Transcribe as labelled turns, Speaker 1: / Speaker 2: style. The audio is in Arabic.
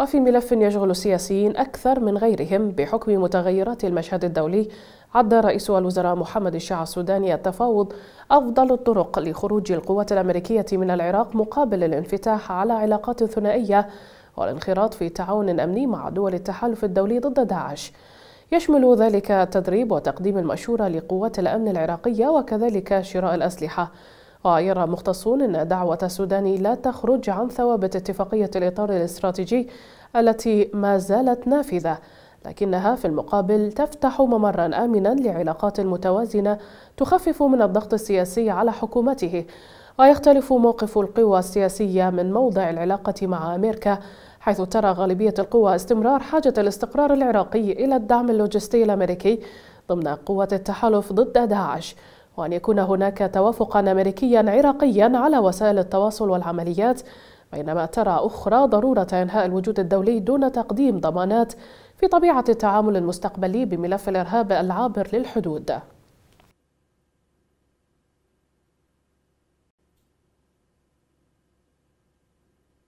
Speaker 1: وفي ملف يشغل السياسيين أكثر من غيرهم بحكم متغيرات المشهد الدولي عد رئيس الوزراء محمد الشاع السوداني التفاوض أفضل الطرق لخروج القوات الأمريكية من العراق مقابل الانفتاح على علاقات ثنائية والانخراط في تعاون أمني مع دول التحالف الدولي ضد داعش يشمل ذلك تدريب وتقديم المشورة لقوات الأمن العراقية وكذلك شراء الأسلحة ويرى مختصون أن دعوة السودان لا تخرج عن ثوابت اتفاقية الإطار الاستراتيجي التي ما زالت نافذة لكنها في المقابل تفتح ممرا آمنا لعلاقات متوازنة تخفف من الضغط السياسي على حكومته ويختلف موقف القوى السياسية من موضع العلاقة مع أمريكا حيث ترى غالبية القوى استمرار حاجة الاستقرار العراقي إلى الدعم اللوجستي الأمريكي ضمن قوة التحالف ضد داعش وأن يكون هناك توافقا أمريكيا عراقيا على وسائل التواصل والعمليات بينما ترى أخرى ضرورة إنهاء الوجود الدولي دون تقديم ضمانات في طبيعة التعامل المستقبلي بملف الإرهاب العابر للحدود